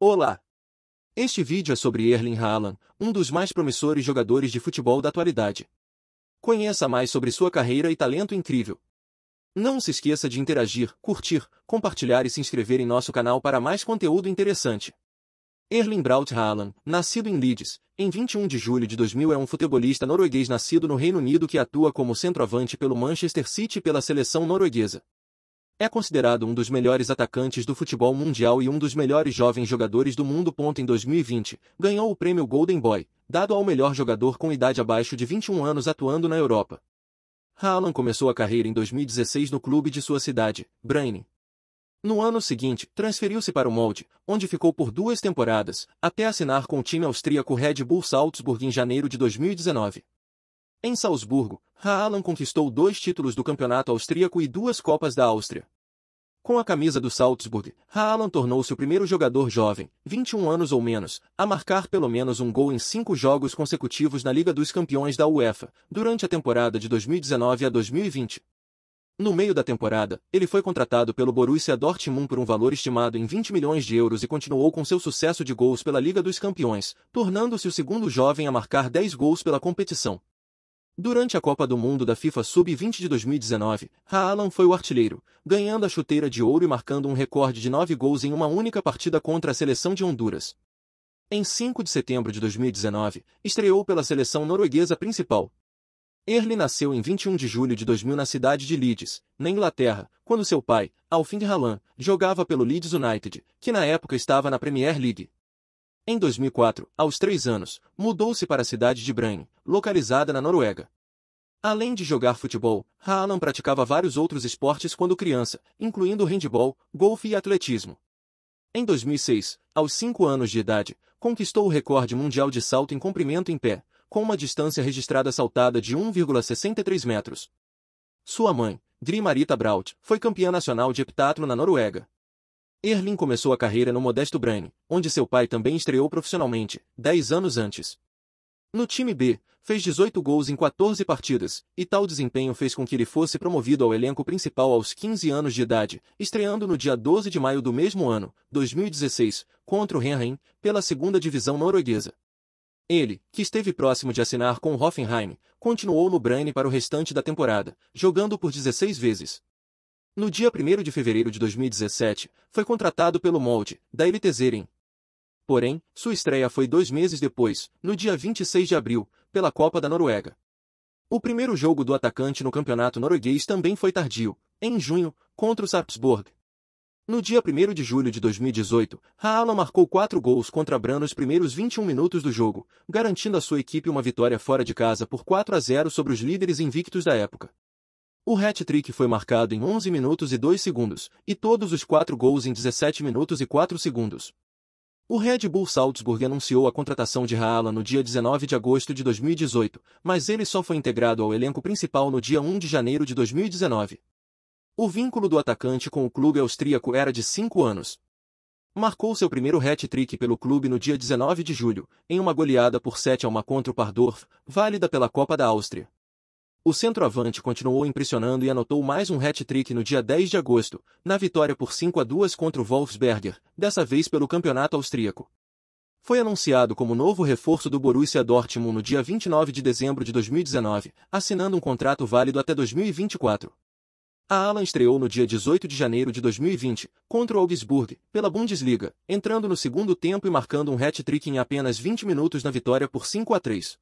Olá! Este vídeo é sobre Erling Haaland, um dos mais promissores jogadores de futebol da atualidade. Conheça mais sobre sua carreira e talento incrível. Não se esqueça de interagir, curtir, compartilhar e se inscrever em nosso canal para mais conteúdo interessante. Erling Braut Haaland, nascido em Leeds, em 21 de julho de 2000 é um futebolista norueguês nascido no Reino Unido que atua como centroavante pelo Manchester City e pela seleção norueguesa. É considerado um dos melhores atacantes do futebol mundial e um dos melhores jovens jogadores do mundo. Em 2020, ganhou o prêmio Golden Boy, dado ao melhor jogador com idade abaixo de 21 anos atuando na Europa. Haaland começou a carreira em 2016 no clube de sua cidade, Braine. No ano seguinte, transferiu-se para o Molde, onde ficou por duas temporadas, até assinar com o time austríaco Red Bull Salzburg em janeiro de 2019. Em Salzburgo, Haaland conquistou dois títulos do campeonato austríaco e duas Copas da Áustria. Com a camisa do Salzburg, Haaland tornou-se o primeiro jogador jovem, 21 anos ou menos, a marcar pelo menos um gol em cinco jogos consecutivos na Liga dos Campeões da UEFA, durante a temporada de 2019 a 2020. No meio da temporada, ele foi contratado pelo Borussia Dortmund por um valor estimado em 20 milhões de euros e continuou com seu sucesso de gols pela Liga dos Campeões, tornando-se o segundo jovem a marcar 10 gols pela competição, Durante a Copa do Mundo da FIFA Sub-20 de 2019, Haaland foi o artilheiro, ganhando a chuteira de ouro e marcando um recorde de nove gols em uma única partida contra a seleção de Honduras. Em 5 de setembro de 2019, estreou pela seleção norueguesa principal. Erle nasceu em 21 de julho de 2000 na cidade de Leeds, na Inglaterra, quando seu pai, Alfin Haaland, jogava pelo Leeds United, que na época estava na Premier League. Em 2004, aos três anos, mudou-se para a cidade de Brann, localizada na Noruega. Além de jogar futebol, Haaland praticava vários outros esportes quando criança, incluindo handebol, golfe e atletismo. Em 2006, aos cinco anos de idade, conquistou o recorde mundial de salto em comprimento em pé, com uma distância registrada saltada de 1,63 metros. Sua mãe, Dri Marita Braut, foi campeã nacional de heptatlo na Noruega. Erlin começou a carreira no modesto Braine, onde seu pai também estreou profissionalmente, 10 anos antes. No time B, fez 18 gols em 14 partidas, e tal desempenho fez com que ele fosse promovido ao elenco principal aos 15 anos de idade, estreando no dia 12 de maio do mesmo ano, 2016, contra o Henheim, pela segunda divisão norueguesa. Ele, que esteve próximo de assinar com o Hoffenheim, continuou no Braine para o restante da temporada, jogando por 16 vezes. No dia 1 de fevereiro de 2017, foi contratado pelo molde, da Elitezeren. Porém, sua estreia foi dois meses depois, no dia 26 de abril, pela Copa da Noruega. O primeiro jogo do atacante no campeonato norueguês também foi tardio, em junho, contra o Sarpsborg. No dia 1 de julho de 2018, Raala marcou quatro gols contra Brano nos primeiros 21 minutos do jogo, garantindo à sua equipe uma vitória fora de casa por 4 a 0 sobre os líderes invictos da época. O hat-trick foi marcado em 11 minutos e 2 segundos, e todos os quatro gols em 17 minutos e 4 segundos. O Red Bull Salzburg anunciou a contratação de Raala no dia 19 de agosto de 2018, mas ele só foi integrado ao elenco principal no dia 1 de janeiro de 2019. O vínculo do atacante com o clube austríaco era de 5 anos. Marcou seu primeiro hat-trick pelo clube no dia 19 de julho, em uma goleada por 7 a 1 contra o Pardorf, válida pela Copa da Áustria. O centroavante continuou impressionando e anotou mais um hat-trick no dia 10 de agosto, na vitória por 5 a 2 contra o Wolfsberger, dessa vez pelo campeonato austríaco. Foi anunciado como novo reforço do Borussia Dortmund no dia 29 de dezembro de 2019, assinando um contrato válido até 2024. A Alan estreou no dia 18 de janeiro de 2020, contra o Augsburg, pela Bundesliga, entrando no segundo tempo e marcando um hat-trick em apenas 20 minutos na vitória por 5 a 3.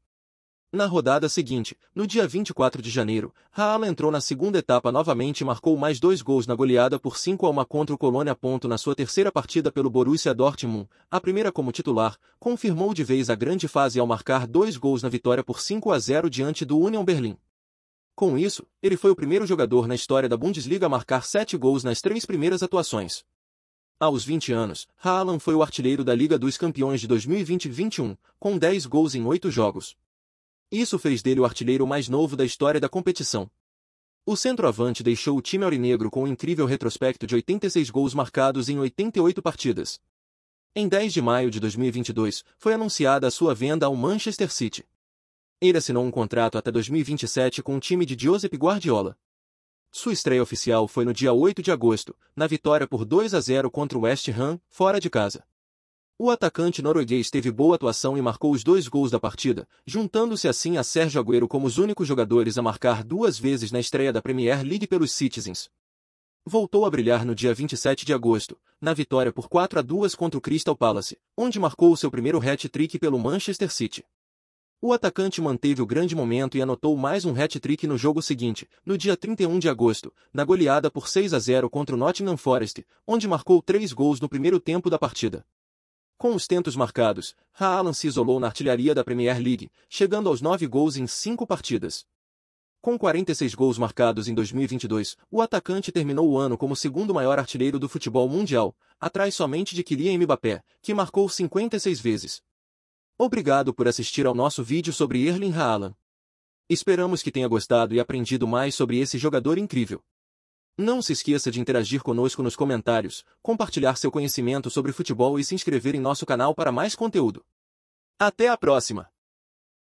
Na rodada seguinte, no dia 24 de janeiro, Raala entrou na segunda etapa novamente e marcou mais dois gols na goleada por 5 a 1 contra o Colônia Ponto na sua terceira partida pelo Borussia Dortmund, a primeira como titular, confirmou de vez a grande fase ao marcar dois gols na vitória por 5 a 0 diante do Union Berlin. Com isso, ele foi o primeiro jogador na história da Bundesliga a marcar sete gols nas três primeiras atuações. Aos 20 anos, Haaland foi o artilheiro da Liga dos Campeões de 2020-21, com 10 gols em 8 jogos. Isso fez dele o artilheiro mais novo da história da competição. O centroavante deixou o time aurinegro com um incrível retrospecto de 86 gols marcados em 88 partidas. Em 10 de maio de 2022, foi anunciada a sua venda ao Manchester City. Ele assinou um contrato até 2027 com o time de Josep Guardiola. Sua estreia oficial foi no dia 8 de agosto, na vitória por 2 a 0 contra o West Ham, fora de casa. O atacante norueguês teve boa atuação e marcou os dois gols da partida, juntando-se assim a Sérgio Agüero como os únicos jogadores a marcar duas vezes na estreia da Premier League pelos Citizens. Voltou a brilhar no dia 27 de agosto, na vitória por 4 a 2 contra o Crystal Palace, onde marcou o seu primeiro hat-trick pelo Manchester City. O atacante manteve o grande momento e anotou mais um hat-trick no jogo seguinte, no dia 31 de agosto, na goleada por 6 a 0 contra o Nottingham Forest, onde marcou três gols no primeiro tempo da partida. Com os tentos marcados, Haaland se isolou na artilharia da Premier League, chegando aos nove gols em cinco partidas. Com 46 gols marcados em 2022, o atacante terminou o ano como segundo maior artilheiro do futebol mundial, atrás somente de Kylian Mbappé, que marcou 56 vezes. Obrigado por assistir ao nosso vídeo sobre Erling Haaland. Esperamos que tenha gostado e aprendido mais sobre esse jogador incrível. Não se esqueça de interagir conosco nos comentários, compartilhar seu conhecimento sobre futebol e se inscrever em nosso canal para mais conteúdo. Até a próxima!